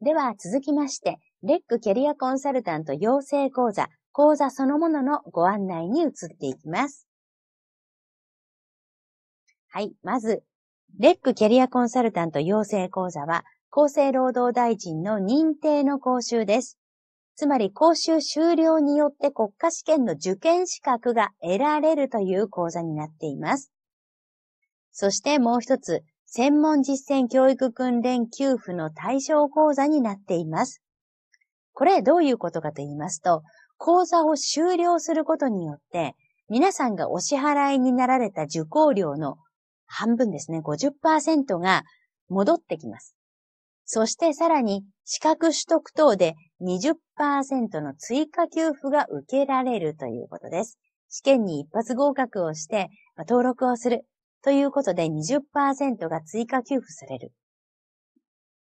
では続きまして、レックキャリアコンサルタント養成講座、講座そのもののご案内に移っていきます。はい、まず、レックキャリアコンサルタント養成講座は、厚生労働大臣の認定の講習です。つまり講習終了によって国家試験の受験資格が得られるという講座になっています。そしてもう一つ、専門実践教育訓練給付の対象講座になっています。これどういうことかと言いますと、講座を終了することによって、皆さんがお支払いになられた受講料の半分ですね、50%が戻ってきます。そしてさらに資格取得等で20%の追加給付が受けられるということです。試験に一発合格をして、登録をする。ということで20%が追加給付される。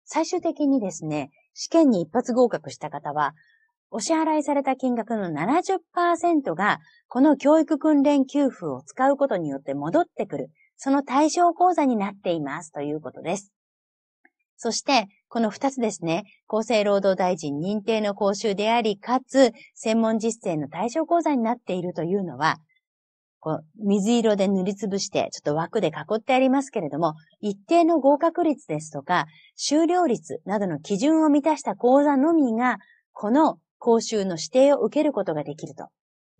最終的にですね、試験に一発合格した方は、お支払いされた金額の70%が、この教育訓練給付を使うことによって戻ってくる、その対象講座になっていますということです。そして、この2つですね、厚生労働大臣認定の講習であり、かつ、専門実践の対象講座になっているというのは、こう水色で塗りつぶして、ちょっと枠で囲ってありますけれども、一定の合格率ですとか、修了率などの基準を満たした講座のみが、この講習の指定を受けることができると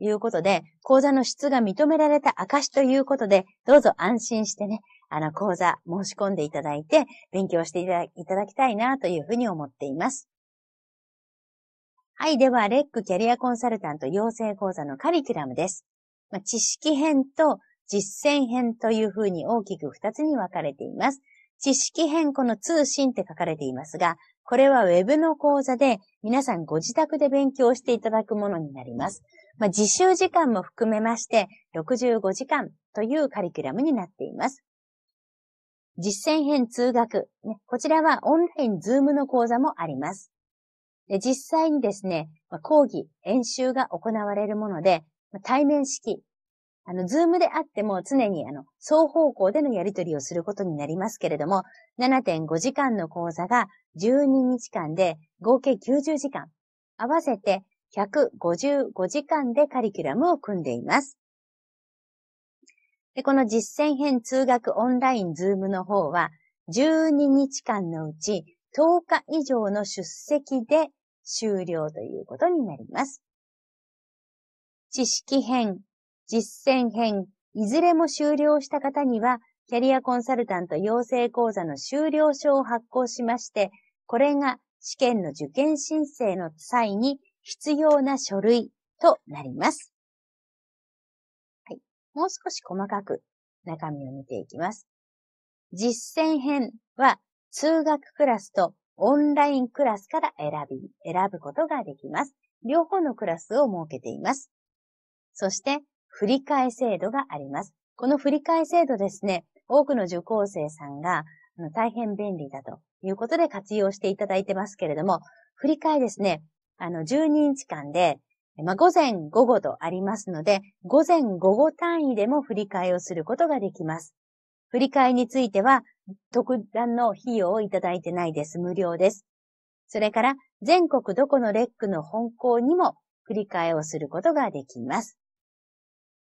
いうことで、講座の質が認められた証ということで、どうぞ安心してね、あの講座申し込んでいただいて、勉強していただきたいなというふうに思っています。はい、では、レックキャリアコンサルタント養成講座のカリキュラムです。まあ、知識編と実践編というふうに大きく二つに分かれています。知識編、この通信って書かれていますが、これはウェブの講座で皆さんご自宅で勉強していただくものになります。まあ、自習時間も含めまして、65時間というカリキュラムになっています。実践編通学、こちらはオンラインズームの講座もあります。で実際にですね、講義、演習が行われるもので、対面式あの、ズームであっても常にあの、双方向でのやり取りをすることになりますけれども、7.5時間の講座が12日間で合計90時間、合わせて155時間でカリキュラムを組んでいます。でこの実践編通学オンラインズームの方は、12日間のうち10日以上の出席で終了ということになります。知識編、実践編、いずれも終了した方には、キャリアコンサルタント養成講座の修了証を発行しまして、これが試験の受験申請の際に必要な書類となります。はい。もう少し細かく中身を見ていきます。実践編は通学クラスとオンラインクラスから選び、選ぶことができます。両方のクラスを設けています。そして、振り替え制度があります。この振り替え制度ですね、多くの受講生さんが大変便利だということで活用していただいてますけれども、振り替えですね、あの、12日間で、まあ、午前午後とありますので、午前午後単位でも振り替えをすることができます。振り替えについては、特段の費用をいただいてないです。無料です。それから、全国どこのレックの本校にも振り替えをすることができます。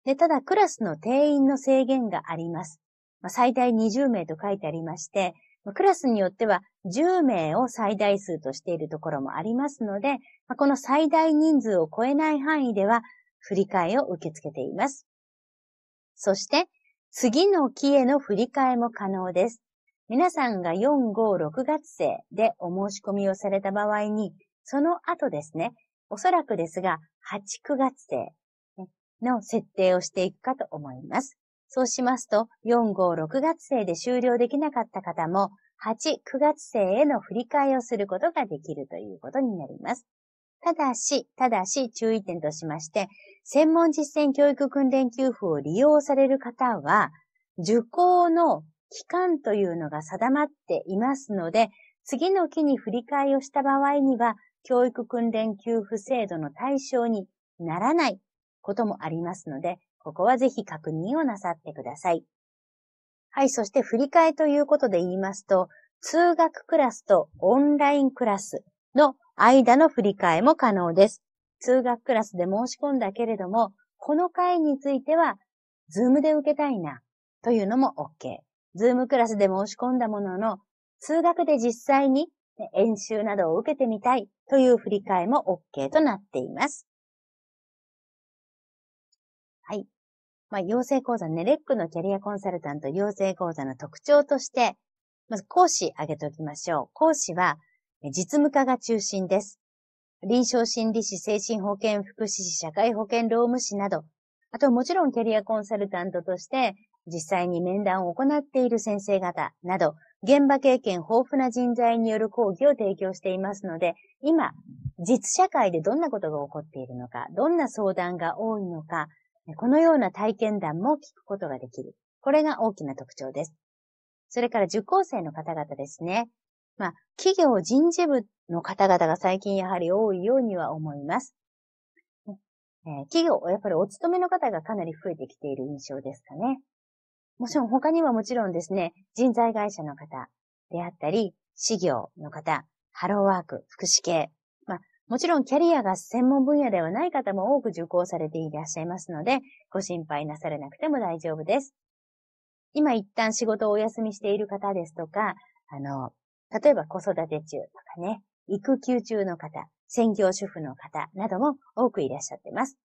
で、ただクラスの定員の制限があります。まあ、最大20名と書いてありまして、クラスによっては10名を最大数としているところもありますので、まあ、この最大人数を超えない範囲では振り替えを受け付けています。そして、次の期への振り替えも可能です。皆さんが4、5、6月生でお申し込みをされた場合に、その後ですね、おそらくですが、8、9月生、の設定をしていくかと思います。そうしますと、4、5、6月生で終了できなかった方も、8、9月生への振り替えをすることができるということになります。ただし、ただし注意点としまして、専門実践教育訓練給付を利用される方は、受講の期間というのが定まっていますので、次の期に振り替えをした場合には、教育訓練給付制度の対象にならないこともありますので、ここはぜひ確認をなさってください。はい、そして振り替えということで言いますと、通学クラスとオンラインクラスの間の振り替えも可能です。通学クラスで申し込んだけれども、この回については、ズームで受けたいな、というのも OK。ズームクラスで申し込んだものの、通学で実際に演習などを受けてみたいという振り替えも OK となっています。まあ、養成講座、ネレックのキャリアコンサルタント養成講座の特徴として、まず講師挙げておきましょう。講師は、実務家が中心です。臨床心理士、精神保健福祉士、社会保険労務士など、あともちろんキャリアコンサルタントとして、実際に面談を行っている先生方など、現場経験豊富な人材による講義を提供していますので、今、実社会でどんなことが起こっているのか、どんな相談が多いのか、このような体験談も聞くことができる。これが大きな特徴です。それから受講生の方々ですね。まあ、企業人事部の方々が最近やはり多いようには思います。えー、企業、やっぱりお勤めの方がかなり増えてきている印象ですかね。もちろん他にはもちろんですね、人材会社の方であったり、事業の方、ハローワーク、福祉系、もちろんキャリアが専門分野ではない方も多く受講されていらっしゃいますので、ご心配なされなくても大丈夫です。今一旦仕事をお休みしている方ですとか、あの、例えば子育て中とかね、育休中の方、専業主婦の方なども多くいらっしゃってます。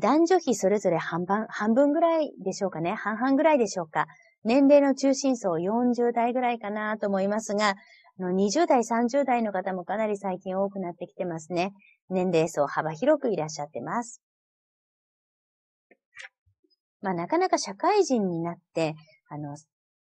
男女比それぞれ半分、半分ぐらいでしょうかね、半々ぐらいでしょうか。年齢の中心層40代ぐらいかなと思いますが、の、20代、30代の方もかなり最近多くなってきてますね。年齢層幅広くいらっしゃってます。まあ、なかなか社会人になって、あの、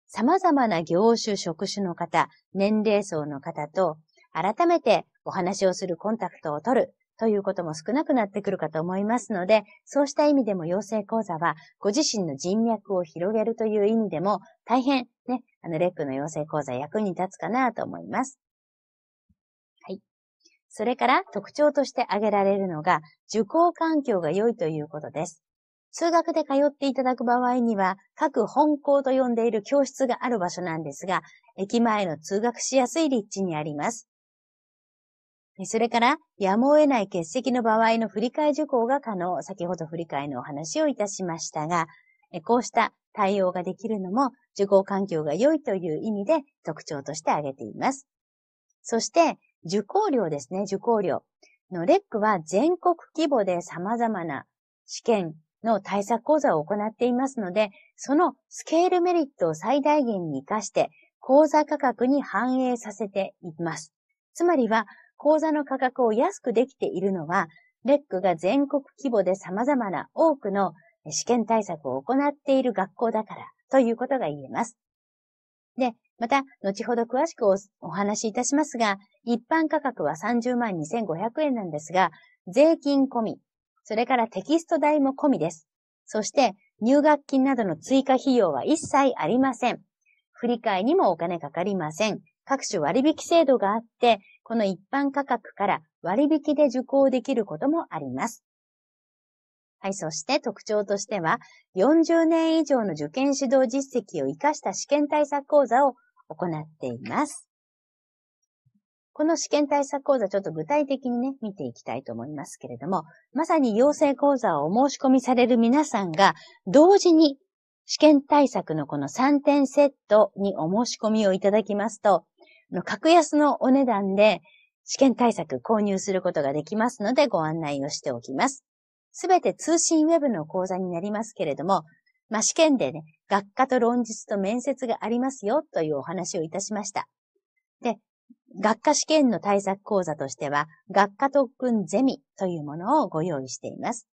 様々な業種、職種の方、年齢層の方と、改めてお話をするコンタクトを取る。ということも少なくなってくるかと思いますので、そうした意味でも養成講座は、ご自身の人脈を広げるという意味でも、大変ね、あの、レックの養成講座役に立つかなと思います。はい。それから特徴として挙げられるのが、受講環境が良いということです。通学で通っていただく場合には、各本校と呼んでいる教室がある場所なんですが、駅前の通学しやすい立地にあります。それから、やむを得ない欠席の場合の振り替え受講が可能。先ほど振り替えのお話をいたしましたが、こうした対応ができるのも、受講環境が良いという意味で特徴として挙げています。そして、受講料ですね、受講料。のレックは全国規模で様々な試験の対策講座を行っていますので、そのスケールメリットを最大限に活かして、講座価格に反映させています。つまりは、講座の価格を安くできているのは、レックが全国規模で様々な多くの試験対策を行っている学校だからということが言えます。で、また、後ほど詳しくお話しいたしますが、一般価格は30万2500円なんですが、税金込み、それからテキスト代も込みです。そして、入学金などの追加費用は一切ありません。振り替えにもお金かかりません。各種割引制度があって、この一般価格から割引で受講できることもあります。はい、そして特徴としては、40年以上の受験指導実績を活かした試験対策講座を行っています。この試験対策講座、ちょっと具体的にね、見ていきたいと思いますけれども、まさに養成講座をお申し込みされる皆さんが、同時に試験対策のこの3点セットにお申し込みをいただきますと、格安のお値段で試験対策購入することができますのでご案内をしておきます。すべて通信ウェブの講座になりますけれども、まあ、試験でね、学科と論述と面接がありますよというお話をいたしました。で、学科試験の対策講座としては、学科特訓ゼミというものをご用意しています。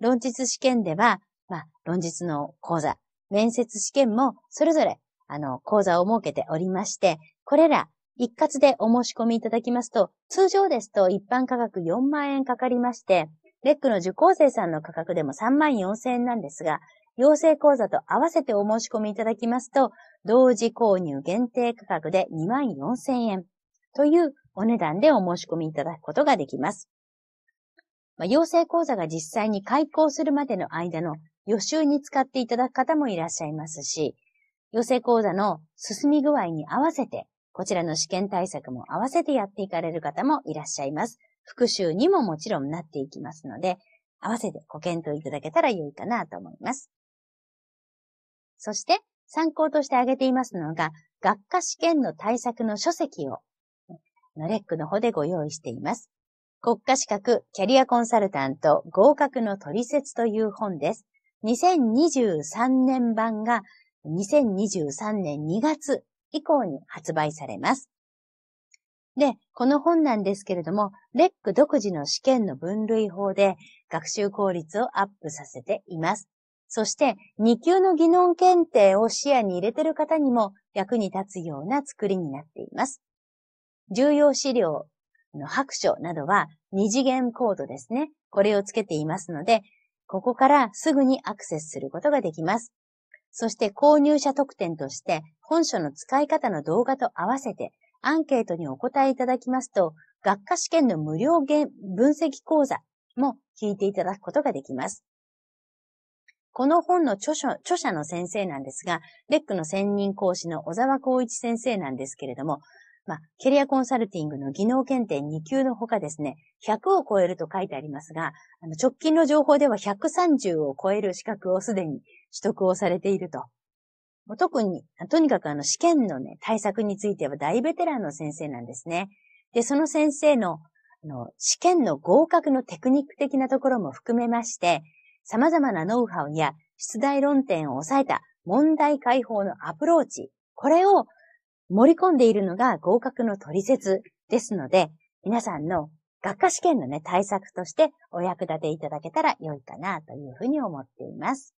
論述試験では、まあ、論述の講座、面接試験もそれぞれ、あの、講座を設けておりまして、これら一括でお申し込みいただきますと、通常ですと一般価格4万円かかりまして、レックの受講生さんの価格でも3万4千円なんですが、養成講座と合わせてお申し込みいただきますと、同時購入限定価格で2万4千円というお値段でお申し込みいただくことができます。まあ、養成講座が実際に開講するまでの間の予習に使っていただく方もいらっしゃいますし、養成講座の進み具合に合わせてこちらの試験対策も合わせてやっていかれる方もいらっしゃいます。復習にももちろんなっていきますので、合わせてご検討いただけたら良いかなと思います。そして、参考として挙げていますのが、学科試験の対策の書籍を、ノレックの方でご用意しています。国家資格キャリアコンサルタント合格の取説という本です。2023年版が2023年2月以降に発売されます。で、この本なんですけれども、レック独自の試験の分類法で学習効率をアップさせています。そして、2級の技能検定を視野に入れている方にも役に立つような作りになっています。重要資料の白書などは2次元コードですね。これをつけていますので、ここからすぐにアクセスすることができます。そして購入者特典として、本書の使い方の動画と合わせて、アンケートにお答えいただきますと、学科試験の無料分析講座も聞いていただくことができます。この本の著者著者の先生なんですが、レックの専任講師の小沢光一先生なんですけれども、まあ、キャリアコンサルティングの技能検定2級のほかですね、100を超えると書いてありますが、あの直近の情報では130を超える資格をすでに取得をされていると。特に、とにかくあの試験のね、対策については大ベテランの先生なんですね。で、その先生のあの試験の合格のテクニック的なところも含めまして、様々なノウハウや出題論点を抑えた問題解放のアプローチ、これを盛り込んでいるのが合格の取説ですので、皆さんの学科試験のね、対策としてお役立ていただけたら良いかなというふうに思っています。